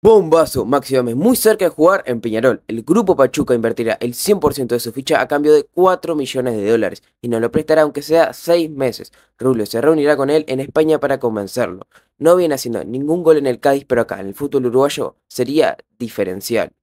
Bombazo, Maxi es muy cerca de jugar en Peñarol. El grupo Pachuca invertirá el 100% de su ficha a cambio de 4 millones de dólares y nos lo prestará aunque sea 6 meses. Rubio se reunirá con él en España para convencerlo. No viene haciendo ningún gol en el Cádiz, pero acá en el fútbol uruguayo sería diferencial.